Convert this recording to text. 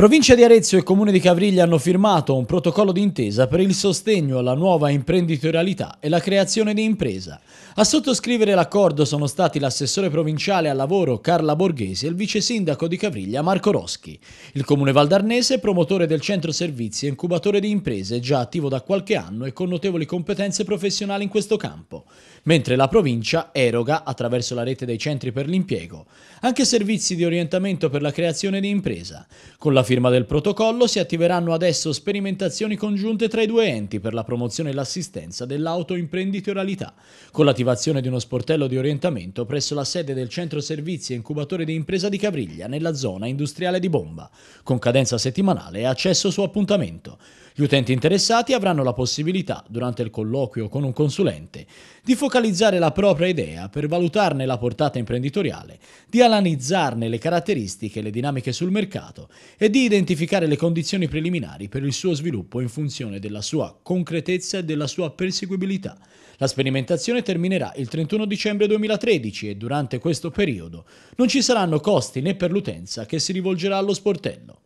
Provincia di Arezzo e Comune di Cavriglia hanno firmato un protocollo d'intesa per il sostegno alla nuova imprenditorialità e la creazione di impresa. A sottoscrivere l'accordo sono stati l'assessore provinciale al lavoro Carla Borghese e il vice sindaco di Cavriglia Marco Roschi. Il Comune Valdarnese, è promotore del centro servizi e incubatore di imprese, già attivo da qualche anno e con notevoli competenze professionali in questo campo, mentre la provincia eroga, attraverso la rete dei centri per l'impiego, anche servizi di orientamento per la creazione di impresa. Con la firma del protocollo si attiveranno adesso sperimentazioni congiunte tra i due enti per la promozione e l'assistenza dell'autoimprenditorialità, con l'attivazione di uno sportello di orientamento presso la sede del Centro Servizi e Incubatore di Impresa di Cavriglia nella zona industriale di Bomba, con cadenza settimanale e accesso su appuntamento. Gli utenti interessati avranno la possibilità, durante il colloquio con un consulente, di focalizzare la propria idea per valutarne la portata imprenditoriale, di analizzarne le caratteristiche e le dinamiche sul mercato e di identificare le condizioni preliminari per il suo sviluppo in funzione della sua concretezza e della sua perseguibilità. La sperimentazione terminerà il 31 dicembre 2013 e durante questo periodo non ci saranno costi né per l'utenza che si rivolgerà allo sportello.